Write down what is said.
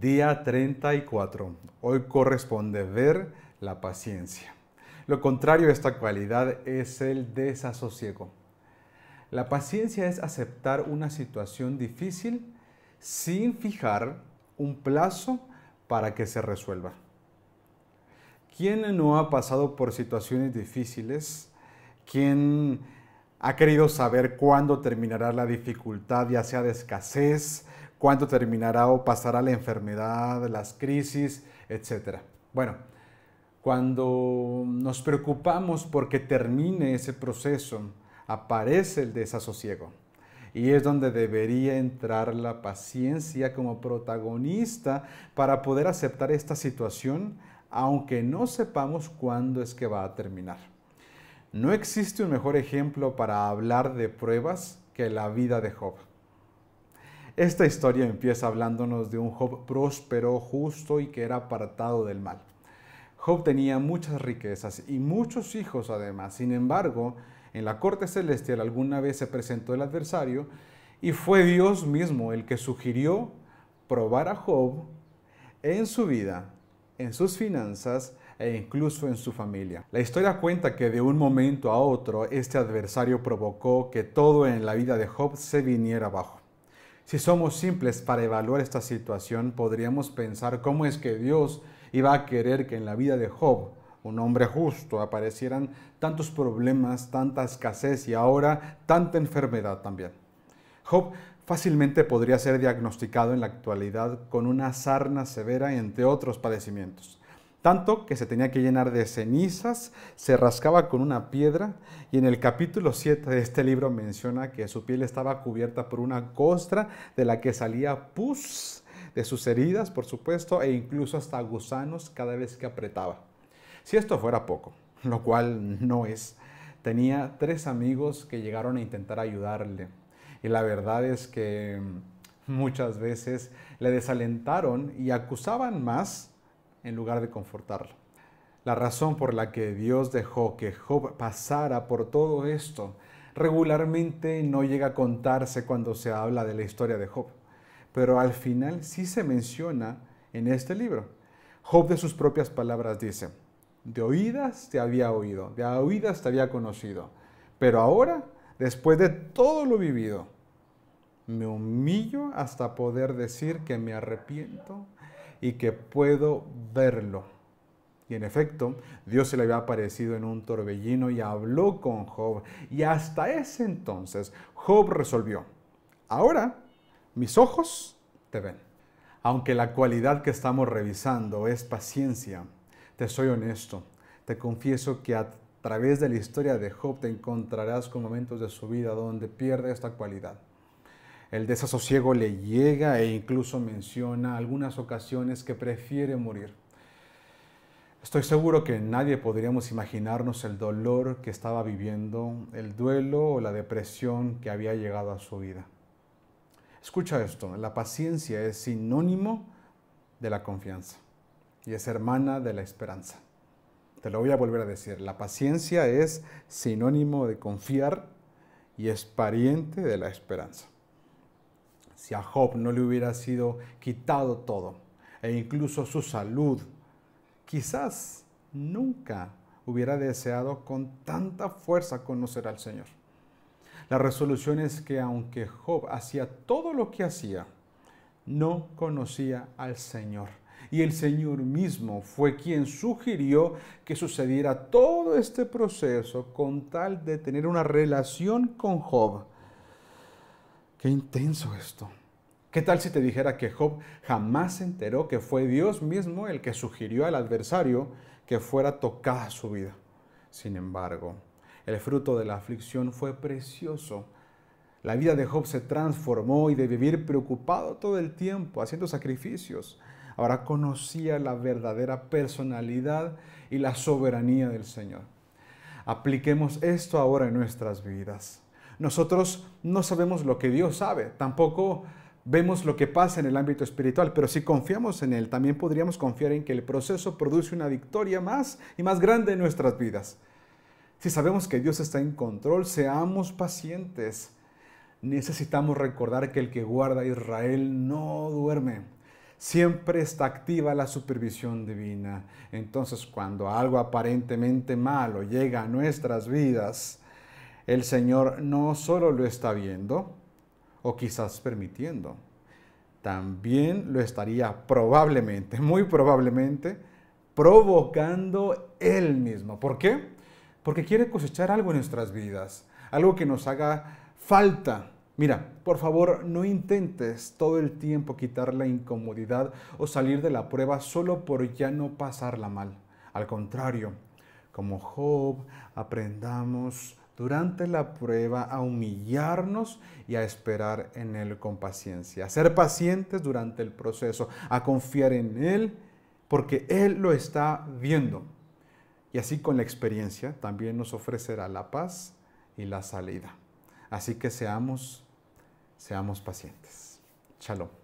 Día 34. Hoy corresponde ver la paciencia. Lo contrario de esta cualidad es el desasosiego. La paciencia es aceptar una situación difícil sin fijar un plazo para que se resuelva. ¿Quién no ha pasado por situaciones difíciles? ¿Quién ha querido saber cuándo terminará la dificultad, ya sea de escasez, cuándo terminará o pasará la enfermedad, las crisis, etc. Bueno, cuando nos preocupamos porque termine ese proceso, aparece el desasosiego. Y es donde debería entrar la paciencia como protagonista para poder aceptar esta situación, aunque no sepamos cuándo es que va a terminar. No existe un mejor ejemplo para hablar de pruebas que la vida de Job. Esta historia empieza hablándonos de un Job próspero, justo y que era apartado del mal. Job tenía muchas riquezas y muchos hijos además. Sin embargo, en la corte celestial alguna vez se presentó el adversario y fue Dios mismo el que sugirió probar a Job en su vida, en sus finanzas e incluso en su familia. La historia cuenta que de un momento a otro este adversario provocó que todo en la vida de Job se viniera abajo. Si somos simples para evaluar esta situación, podríamos pensar cómo es que Dios iba a querer que en la vida de Job, un hombre justo, aparecieran tantos problemas, tanta escasez y ahora tanta enfermedad también. Job fácilmente podría ser diagnosticado en la actualidad con una sarna severa, entre otros padecimientos tanto que se tenía que llenar de cenizas, se rascaba con una piedra y en el capítulo 7 de este libro menciona que su piel estaba cubierta por una costra de la que salía pus de sus heridas, por supuesto, e incluso hasta gusanos cada vez que apretaba. Si esto fuera poco, lo cual no es, tenía tres amigos que llegaron a intentar ayudarle. Y la verdad es que muchas veces le desalentaron y acusaban más en lugar de confortarlo. La razón por la que Dios dejó que Job pasara por todo esto regularmente no llega a contarse cuando se habla de la historia de Job, pero al final sí se menciona en este libro. Job de sus propias palabras dice, de oídas te había oído, de oídas te había conocido, pero ahora, después de todo lo vivido, me humillo hasta poder decir que me arrepiento y que puedo verlo. Y en efecto, Dios se le había aparecido en un torbellino y habló con Job. Y hasta ese entonces, Job resolvió, ahora mis ojos te ven. Aunque la cualidad que estamos revisando es paciencia, te soy honesto, te confieso que a través de la historia de Job te encontrarás con momentos de su vida donde pierde esta cualidad. El desasosiego le llega e incluso menciona algunas ocasiones que prefiere morir. Estoy seguro que nadie podríamos imaginarnos el dolor que estaba viviendo, el duelo o la depresión que había llegado a su vida. Escucha esto, la paciencia es sinónimo de la confianza y es hermana de la esperanza. Te lo voy a volver a decir, la paciencia es sinónimo de confiar y es pariente de la esperanza si a Job no le hubiera sido quitado todo, e incluso su salud, quizás nunca hubiera deseado con tanta fuerza conocer al Señor. La resolución es que aunque Job hacía todo lo que hacía, no conocía al Señor. Y el Señor mismo fue quien sugirió que sucediera todo este proceso con tal de tener una relación con Job Qué intenso esto. ¿Qué tal si te dijera que Job jamás se enteró que fue Dios mismo el que sugirió al adversario que fuera tocada su vida? Sin embargo, el fruto de la aflicción fue precioso. La vida de Job se transformó y de vivir preocupado todo el tiempo, haciendo sacrificios, ahora conocía la verdadera personalidad y la soberanía del Señor. Apliquemos esto ahora en nuestras vidas. Nosotros no sabemos lo que Dios sabe, tampoco vemos lo que pasa en el ámbito espiritual, pero si confiamos en Él, también podríamos confiar en que el proceso produce una victoria más y más grande en nuestras vidas. Si sabemos que Dios está en control, seamos pacientes. Necesitamos recordar que el que guarda a Israel no duerme. Siempre está activa la supervisión divina. Entonces, cuando algo aparentemente malo llega a nuestras vidas, el Señor no solo lo está viendo o quizás permitiendo, también lo estaría probablemente, muy probablemente, provocando Él mismo. ¿Por qué? Porque quiere cosechar algo en nuestras vidas, algo que nos haga falta. Mira, por favor, no intentes todo el tiempo quitar la incomodidad o salir de la prueba solo por ya no pasarla mal. Al contrario, como Job, aprendamos durante la prueba a humillarnos y a esperar en Él con paciencia, a ser pacientes durante el proceso, a confiar en Él porque Él lo está viendo. Y así con la experiencia también nos ofrecerá la paz y la salida. Así que seamos, seamos pacientes. Shalom.